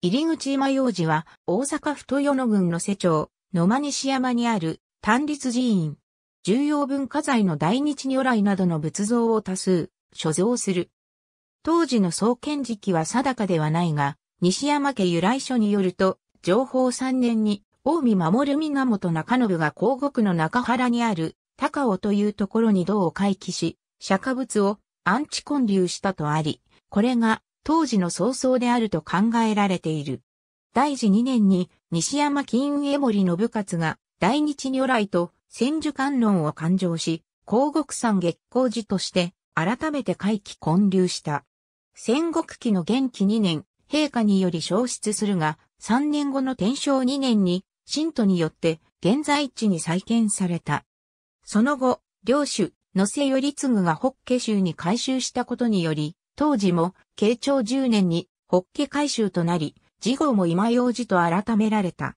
入口今用寺は、大阪府豊野郡の瀬町、野間西山にある、単立寺院。重要文化財の大日如来などの仏像を多数、所蔵する。当時の創建時期は定かではないが、西山家由来書によると、情報3年に、近江守源中信が広国の中原にある、高尾というところに銅を回帰し、釈迦仏を安置建立したとあり、これが当時の早々であると考えられている。大治2年に西山金右衛森信勝が大日如来と千手観音を勘定し、広国山月光寺として改めて回帰建立した。戦国期の元気2年、陛下により消失するが、3年後の天正2年に、信徒によって現在地に再建された。その後、領主、野瀬頼次が北家州に改修したことにより、当時も、慶長10年に、北家改修となり、事後も今用事と改められた。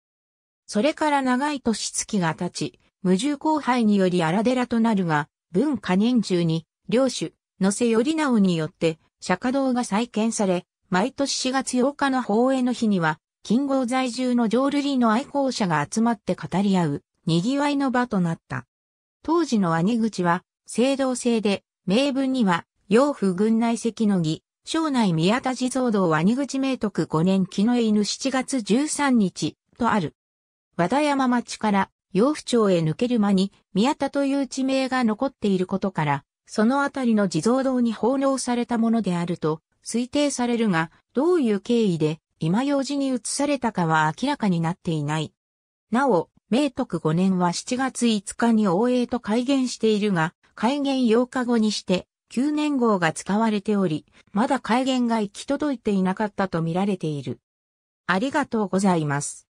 それから長い年月が経ち、無重後輩により荒寺となるが、文化年中に、領主、野瀬頼直によって、釈迦堂が再建され、毎年4月8日の法営の日には、金剛在住の浄瑠璃の愛好者が集まって語り合う、賑わいの場となった。当時の兄口は、正道制で、名分には、洋府軍内関の儀、省内宮田地蔵堂は二口明徳5年木の犬7月13日、とある。和田山町から洋府町へ抜ける間に宮田という地名が残っていることから、そのあたりの地蔵堂に奉納されたものであると推定されるが、どういう経緯で今用事に移されたかは明らかになっていない。なお、明徳5年は7月5日に応永と改元しているが、改元8日後にして、9年号が使われており、まだ改元が行き届いていなかったと見られている。ありがとうございます。